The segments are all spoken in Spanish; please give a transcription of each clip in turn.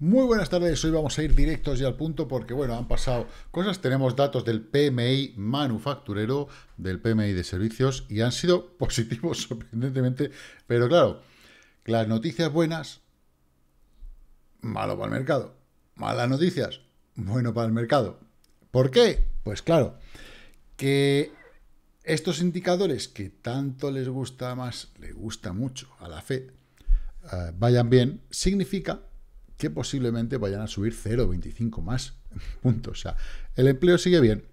Muy buenas tardes, hoy vamos a ir directos y al punto porque, bueno, han pasado cosas. Tenemos datos del PMI manufacturero, del PMI de servicios y han sido positivos, sorprendentemente. Pero claro, las noticias buenas, malo para el mercado. Malas noticias, bueno para el mercado. ¿Por qué? Pues claro, que estos indicadores que tanto les gusta más, le gusta mucho a la Fed, eh, vayan bien, significa que posiblemente vayan a subir 0,25 más puntos. O sea, el empleo sigue bien,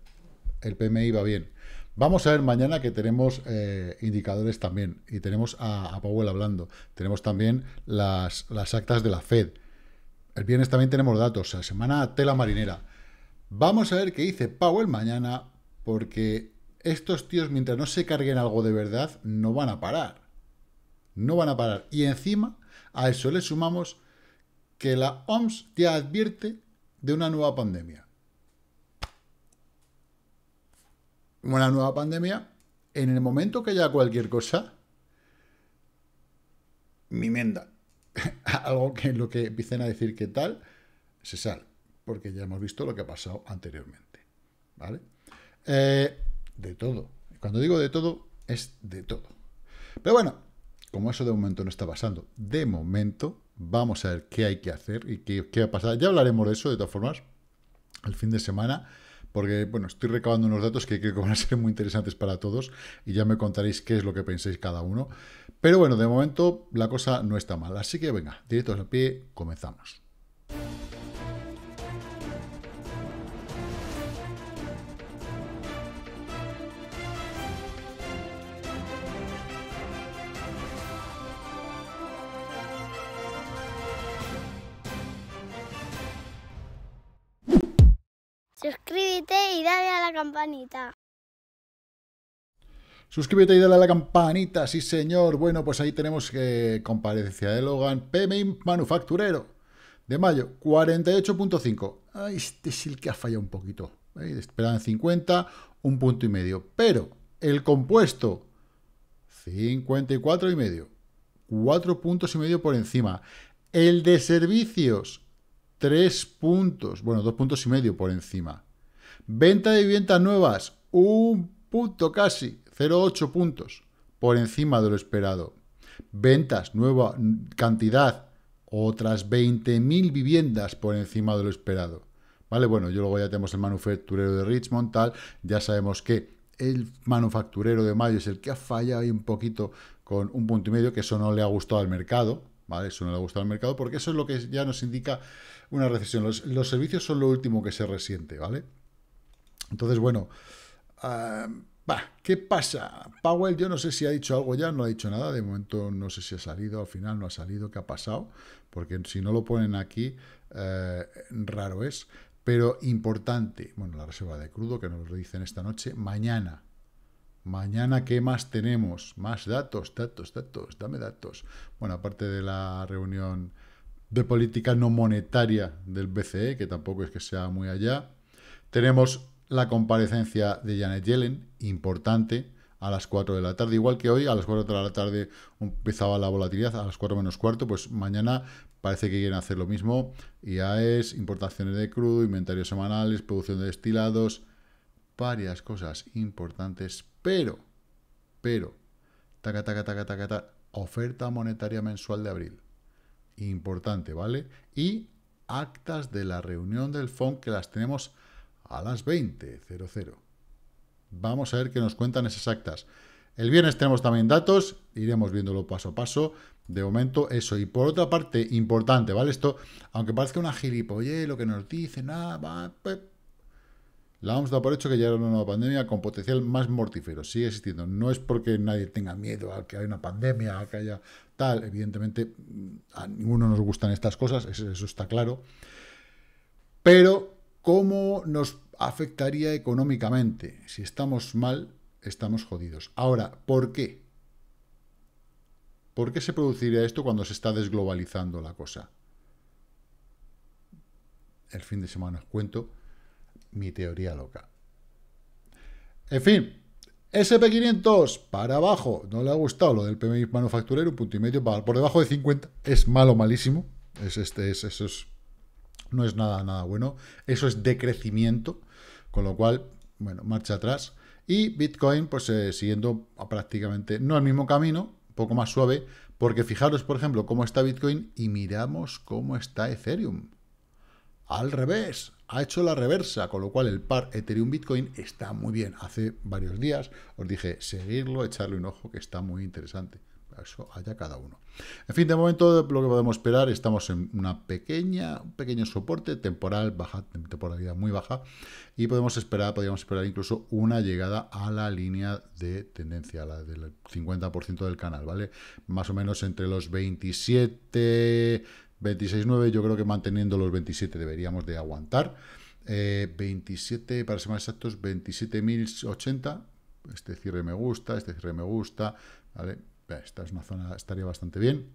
el PMI va bien. Vamos a ver mañana que tenemos eh, indicadores también y tenemos a, a, Powell hablando. Tenemos también las, las actas de la Fed. El viernes también tenemos datos, o sea, semana tela marinera. Vamos a ver qué dice Powell mañana porque estos tíos mientras no se carguen algo de verdad no van a parar. No van a parar. Y encima a eso le sumamos que la OMS te advierte de una nueva pandemia. Una nueva pandemia, en el momento que haya cualquier cosa, mi Algo que lo que empiecen a decir que tal, se sale. Porque ya hemos visto lo que ha pasado anteriormente. ¿Vale? Eh, de todo. Cuando digo de todo, es de todo. Pero bueno, como eso de momento no está pasando, de momento, Vamos a ver qué hay que hacer y qué, va a pasar. Ya hablaremos de eso, de todas formas, el fin de semana porque bueno, estoy recabando unos datos que creo que van a ser muy interesantes para todos y ya me contaréis qué es lo que pensáis cada uno. Pero bueno, de momento la cosa no está mal, así que venga, directos al pie, comenzamos. campanita. Suscríbete y dale a la campanita, sí señor. Bueno, pues ahí tenemos que eh, comparecencia de Logan, PMI manufacturero, de mayo, 48.5. Este es el que ha fallado un poquito. Esperan 50, un punto y medio. Pero el compuesto, 54 y medio. Cuatro puntos y medio por encima. El de servicios, 3 puntos, bueno, dos puntos y medio por encima. Venta de viviendas nuevas, un punto casi, 0,8 puntos por encima de lo esperado. Ventas, nueva cantidad, otras 20.000 viviendas por encima de lo esperado. ¿Vale? Bueno, yo luego ya tenemos el manufacturero de Richmond, tal, ya sabemos que el manufacturero de mayo es el que ha fallado ahí un poquito con un punto y medio, que eso no le ha gustado al mercado, ¿vale? Eso no le ha gustado al mercado, porque eso es lo que ya nos indica una recesión. Los, los servicios son lo último que se resiente, ¿vale? Entonces, bueno, ah, ¿qué pasa? Powell, yo no sé si ha dicho algo ya, no ha dicho nada, de momento no sé si ha salido, al final no ha salido, qué ha pasado, porque si no lo ponen aquí, eh, raro es. Pero importante, bueno, la reserva de crudo, que nos lo dicen esta noche, mañana, Mañana, ¿qué más tenemos? Más datos, datos, datos, dame datos. Bueno, aparte de la reunión de política no monetaria del BCE, que tampoco es que sea muy allá, tenemos la comparecencia de Janet Yellen, importante, a las 4 de la tarde. Igual que hoy, a las 4 de la tarde empezaba la volatilidad, a las 4 menos cuarto, pues mañana parece que quieren hacer lo mismo. IAES, importaciones de crudo, inventarios semanales, producción de destilados, varias cosas importantes, pero, pero, taca, taca, taca, taca, taca, oferta monetaria mensual de abril. Importante, ¿vale? Y actas de la reunión del Fondo que las tenemos a las 20.00. Vamos a ver qué nos cuentan esas actas. El viernes tenemos también datos, iremos viéndolo paso a paso. De momento, eso. Y por otra parte, importante, ¿vale? Esto, aunque parezca una gilipolle lo que nos dicen, nada, ah, va, La vamos a por hecho que ya era una nueva pandemia con potencial más mortífero. Sigue existiendo. No es porque nadie tenga miedo a que haya una pandemia, a que haya tal. Evidentemente, a ninguno nos gustan estas cosas, eso está claro. Pero, ¿cómo nos afectaría económicamente. Si estamos mal, estamos jodidos. Ahora, ¿por qué? ¿Por qué se produciría esto cuando se está desglobalizando la cosa? El fin de semana os cuento mi teoría loca. En fin, SP500 para abajo. No le ha gustado lo del PMI manufacturero, un punto y medio para, por debajo de 50. Es malo, malísimo. Es, este, es, eso no es nada, nada bueno. Eso es decrecimiento. Con lo cual, bueno, marcha atrás. Y Bitcoin, pues eh, siguiendo prácticamente, no el mismo camino, un poco más suave, porque fijaros, por ejemplo, cómo está Bitcoin y miramos cómo está Ethereum. Al revés, ha hecho la reversa, con lo cual el par Ethereum-Bitcoin está muy bien. Hace varios días os dije, seguirlo, echarle un ojo, que está muy interesante. Eso haya cada uno. En fin, de momento lo que podemos esperar, estamos en una pequeña, un pequeño soporte temporal, baja, temporalidad muy baja, y podemos esperar, podríamos esperar incluso una llegada a la línea de tendencia, la del 50% del canal, ¿vale? Más o menos entre los 27, 26.9, yo creo que manteniendo los 27 deberíamos de aguantar. 27, eh, para ser más exactos, 27.080. Este cierre me gusta, este cierre me gusta, ¿vale? Esta es una zona, estaría bastante bien.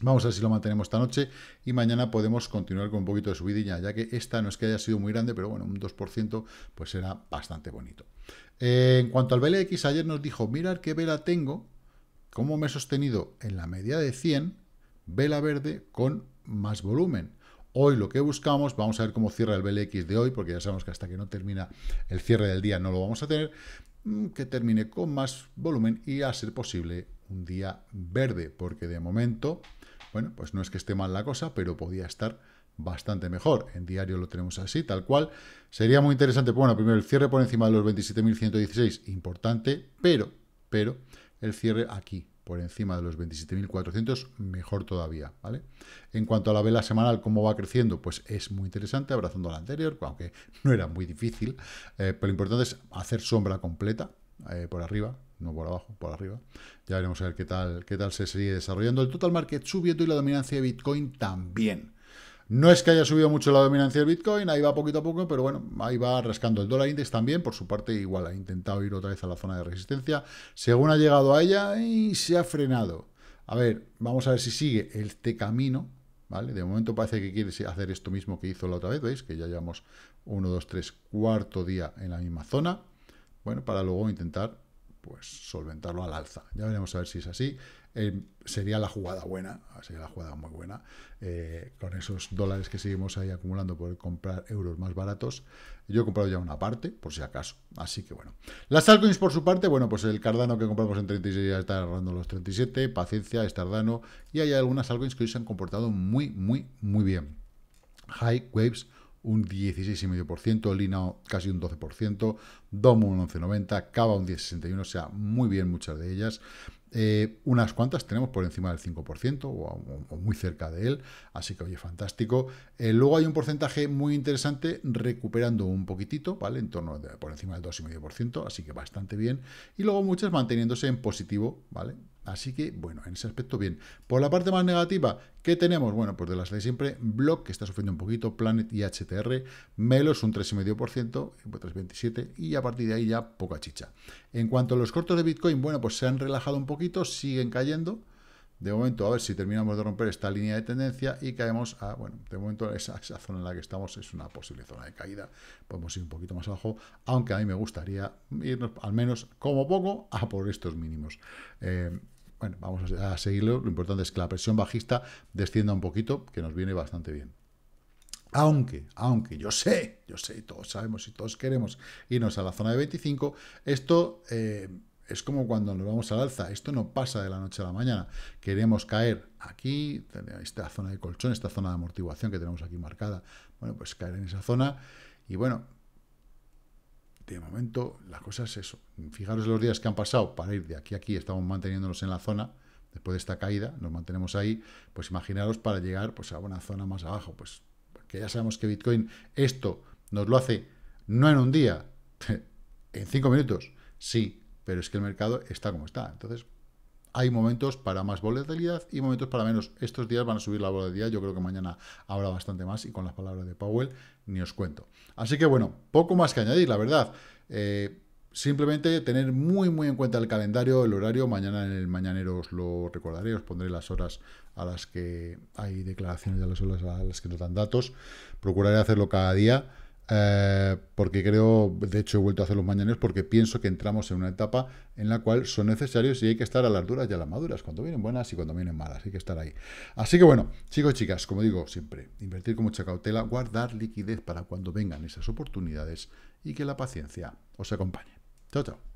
Vamos a ver si lo mantenemos esta noche y mañana podemos continuar con un poquito de subidilla, ya que esta no es que haya sido muy grande, pero bueno, un 2% pues era bastante bonito. Eh, en cuanto al BLX, ayer nos dijo, mirad qué vela tengo, cómo me he sostenido en la media de 100, vela verde con más volumen. Hoy lo que buscamos, vamos a ver cómo cierra el BLX de hoy, porque ya sabemos que hasta que no termina el cierre del día no lo vamos a tener, mm, que termine con más volumen y a ser posible un día verde, porque de momento, bueno, pues no es que esté mal la cosa, pero podía estar bastante mejor. En diario lo tenemos así, tal cual. Sería muy interesante, bueno, primero el cierre por encima de los 27.116, importante, pero, pero, el cierre aquí, por encima de los 27.400, mejor todavía, ¿vale? En cuanto a la vela semanal, cómo va creciendo, pues es muy interesante, abrazando la anterior, aunque no era muy difícil, eh, pero lo importante es hacer sombra completa eh, por arriba, no por abajo, por arriba. Ya veremos a ver qué tal, qué tal se sigue desarrollando. El total market subiendo y la dominancia de Bitcoin también. No es que haya subido mucho la dominancia de Bitcoin, ahí va poquito a poco, pero bueno, ahí va rascando el dólar index también, por su parte igual ha intentado ir otra vez a la zona de resistencia, según ha llegado a ella y se ha frenado. A ver, vamos a ver si sigue este camino, ¿vale? De momento parece que quiere hacer esto mismo que hizo la otra vez, ¿veis? Que ya llevamos 1, 2, 3, cuarto día en la misma zona, bueno, para luego intentar pues solventarlo al alza. Ya veremos a ver si es así. Eh, sería la jugada buena, sería la jugada muy buena. Eh, con esos dólares que seguimos ahí acumulando, por comprar euros más baratos. Yo he comprado ya una parte, por si acaso. Así que bueno. Las altcoins, por su parte, bueno, pues el Cardano que compramos en 36 ya está agarrando los 37. Paciencia, es tardano. Y hay algunas altcoins que hoy se han comportado muy, muy, muy bien. High Waves un 16,5%, Linao casi un 12%, Domo un 11,90, Cava un 10,61, o sea, muy bien muchas de ellas. Eh, unas cuantas tenemos por encima del 5% o, muy cerca de él, así que oye, fantástico. Eh, luego hay un porcentaje muy interesante recuperando un poquitito, ¿vale? En torno por encima del 2,5%, así que bastante bien. Y luego muchas manteniéndose en positivo, ¿vale? Así que, bueno, en ese aspecto bien. Por la parte más negativa, ¿qué tenemos? Bueno, pues de las de siempre, Block, que está sufriendo un poquito, Planet y HTR, Melos un 3,5%, 3,27%, pues y a partir de ahí ya poca chicha. En cuanto a los cortos de Bitcoin, bueno, pues se han relajado un poco siguen cayendo. De momento, a ver si terminamos de romper esta línea de tendencia y caemos a, bueno, de momento esa, zona en la que estamos es una posible zona de caída. Podemos ir un poquito más abajo, aunque a mí me gustaría irnos al menos como poco a por estos mínimos. Eh, bueno, vamos a seguirlo. Lo importante es que la presión bajista descienda un poquito, que nos viene bastante bien. Aunque, aunque yo sé, yo sé, todos sabemos y todos queremos irnos a la zona de 25, esto... Eh, es como cuando nos vamos al alza. Esto no pasa de la noche a la mañana. Queremos caer aquí, esta zona de colchón, esta zona de amortiguación que tenemos aquí marcada. Bueno, pues caer en esa zona. Y bueno, de momento la cosa es eso. Fijaros los días que han pasado para ir de aquí a aquí. Estamos manteniéndonos en la zona. Después de esta caída, nos mantenemos ahí. Pues imaginaros para llegar pues, a una zona más abajo. Pues que ya sabemos que Bitcoin esto nos lo hace no en un día, en cinco minutos. Sí, pero es que el mercado está como está. Entonces, hay momentos para más volatilidad y momentos para menos. Estos días van a subir la volatilidad, yo creo que mañana habrá bastante más y con las palabras de Powell ni os cuento. Así que bueno, poco más que añadir, la verdad. Eh, simplemente tener muy muy en cuenta el calendario, el horario, mañana en el mañanero os lo recordaré, os pondré las horas a las que hay declaraciones y a las horas a las que nos dan datos. Procuraré hacerlo cada día. Eh, porque creo, de hecho he vuelto a hacer los mañaneros porque pienso que entramos en una etapa en la cual son necesarios y hay que estar a las duras y a las maduras, cuando vienen buenas y cuando vienen malas, hay que estar ahí. Así que bueno, chicos y chicas, como digo siempre, invertir con mucha cautela, guardar liquidez para cuando vengan esas oportunidades y que la paciencia os acompañe. Chao, chao.